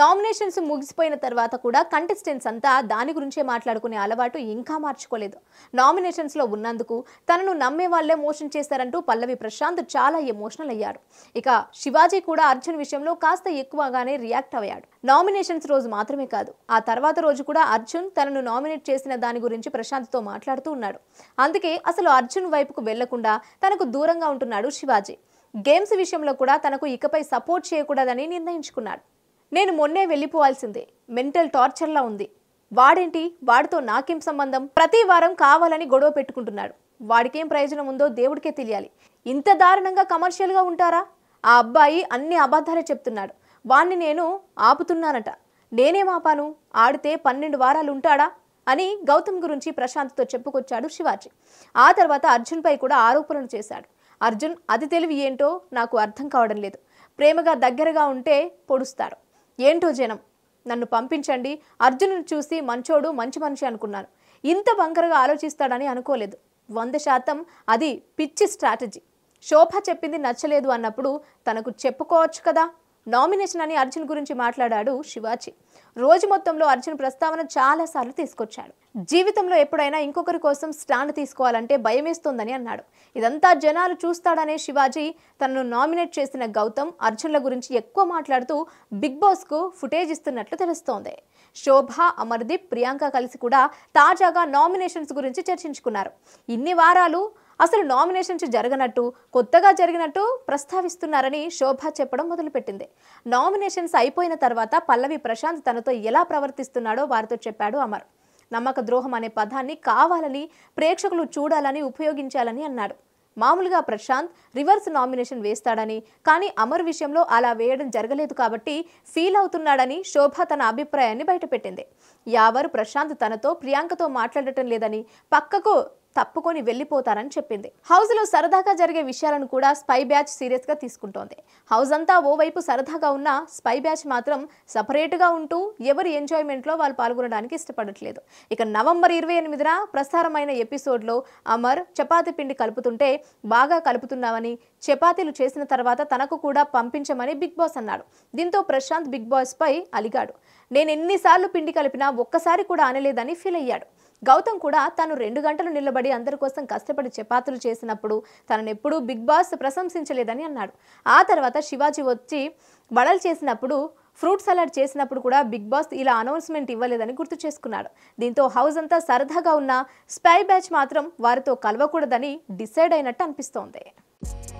nominations ముగిసిపోయిన తర్వాత కూడా contestants అంతా దాని గురించే మాట్లాడుకునే అలవాటు ఇంకా మార్చుకోలేదు నామినేషన్స్లో ఉన్నందుకు తనను నమ్మే వాళ్ళే మోషన్ చేశారంటూ పల్లవి ప్రశాంత్ చాలా ఎమోషనల్ అయ్యాడు ఇక శివాజీ కూడా అర్జున్ విషయంలో కాస్త ఎక్కువగానే రియాక్ట్ అయ్యాడు నామినేషన్స్ రోజు మాత్రమే కాదు ఆ తర్వాత రోజు కూడా అర్జున్ తనను నామినేట్ చేసిన దాని గురించి ప్రశాంత్తో మాట్లాడుతూ ఉన్నాడు అందుకే అసలు అర్జున్ వైపుకు వెళ్లకుండా తనకు దూరంగా ఉంటున్నాడు శివాజీ గేమ్స్ విషయంలో కూడా తనకు ఇకపై సపోర్ట్ చేయకూడదని నిర్ణయించుకున్నాడు నేను మొన్నే వెళ్ళిపోవాల్సిందే మెంటల్ టార్చర్లా ఉంది వాడేంటి వాడితో నాకేం సంబంధం ప్రతి వారం కావాలని గొడవ పెట్టుకుంటున్నాడు వాడికేం ప్రయోజనం ఉందో దేవుడికే తెలియాలి ఇంత దారుణంగా కమర్షియల్గా ఉంటారా ఆ అబ్బాయి అన్ని అబద్ధాలే చెప్తున్నాడు వాణ్ణి నేను ఆపుతున్నానట నేనేం ఆపాను ఆడితే పన్నెండు వారాలు ఉంటాడా అని గౌతమ్ గురించి ప్రశాంత్తో చెప్పుకొచ్చాడు శివాజీ ఆ తర్వాత అర్జున్పై కూడా ఆరోపణలు చేశాడు అర్జున్ అది తెలివి ఏంటో నాకు అర్థం కావడం లేదు ప్రేమగా దగ్గరగా ఉంటే పొడుస్తాడు ఏంటో జనం నన్ను పంపించండి అర్జునుని చూసి మంచోడు మంచి మనిషి అనుకున్నాను ఇంత బంకరగా ఆలోచిస్తాడని అనుకోలేదు వంద శాతం అది పిచ్చి స్ట్రాటజీ శోభ చెప్పింది నచ్చలేదు అన్నప్పుడు తనకు చెప్పుకోవచ్చు కదా నామినేషన్ అని అర్జున్ గురించి మాట్లాడాడు శివాజీ రోజు మొత్తంలో అర్జున్ ప్రస్తావన చాలాసార్లు తీసుకొచ్చాడు జీవితంలో ఎప్పుడైనా ఇంకొకరి కోసం స్టాండ్ తీసుకోవాలంటే భయమేస్తోందని అన్నాడు ఇదంతా జనాలు చూస్తాడనే శివాజీ తనను నామినేట్ చేసిన గౌతమ్ అర్జున్ల గురించి ఎక్కువ మాట్లాడుతూ బిగ్ బాస్కు ఫుటేజ్ ఇస్తున్నట్లు తెలుస్తోంది శోభ అమర్దీప్ ప్రియాంక కలిసి కూడా తాజాగా నామినేషన్స్ గురించి చర్చించుకున్నారు ఇన్ని వారాలు అసలు నామినేషన్స్ జరగనట్టు కొత్తగా జరిగినట్టు ప్రస్తావిస్తున్నారని శోభ చెప్పడం మొదలుపెట్టింది నామినేషన్స్ అయిపోయిన తర్వాత పల్లవి ప్రశాంత్ తనతో ఎలా ప్రవర్తిస్తున్నాడో వారితో చెప్పాడు అమర్ నమ్మక ద్రోహం అనే పదాన్ని కావాలని ప్రేక్షకులు చూడాలని ఉపయోగించాలని అన్నాడు మామూలుగా ప్రశాంత్ రివర్స్ నామినేషన్ వేస్తాడని కానీ అమర్ విషయంలో అలా వేయడం జరగలేదు కాబట్టి ఫీల్ అవుతున్నాడని శోభ తన అభిప్రాయాన్ని బయటపెట్టింది యావర్ ప్రశాంత్ తనతో ప్రియాంకతో మాట్లాడటం లేదని పక్కకు తప్పుకొని వెళ్ళిపోతారని చెప్పింది హౌస్లో సరదాగా జరిగే విషయాలను కూడా స్పై బ్యాచ్ సీరియస్గా తీసుకుంటోంది హౌస్ అంతా ఓవైపు సరదాగా ఉన్న స్పై బ్యాచ్ మాత్రం గా ఉంటూ ఎవరి ఎంజాయ్మెంట్లో వాళ్ళు పాల్గొనడానికి ఇష్టపడట్లేదు ఇక నవంబర్ ఇరవై ఎనిమిదిన ప్రసారమైన ఎపిసోడ్లో అమర్ చపాతి పిండి కలుపుతుంటే బాగా కలుపుతున్నామని చపాతీలు చేసిన తర్వాత తనకు కూడా పంపించమని బిగ్ బాస్ అన్నాడు దీంతో ప్రశాంత్ బిగ్ బాస్ పై అలిగాడు నేను ఎన్నిసార్లు పిండి కలిపినా ఒక్కసారి కూడా అనలేదని ఫీల్ అయ్యాడు గౌతమ్ కూడా తాను రెండు గంటలు నిలబడి అందరి కోసం కష్టపడి చపాతులు చేసినప్పుడు తనను బిగ్ బాస్ ప్రశంసించలేదని అన్నాడు ఆ తర్వాత శివాజీ వచ్చి వడలు చేసినప్పుడు ఫ్రూట్ సలాడ్ చేసినప్పుడు కూడా బిగ్ బాస్ ఇలా అనౌన్స్మెంట్ ఇవ్వలేదని గుర్తు చేసుకున్నాడు దీంతో హౌస్ అంతా సరదాగా ఉన్న స్పై బ్యాచ్ మాత్రం వారితో కలవకూడదని డిసైడ్ అయినట్టు అనిపిస్తోంది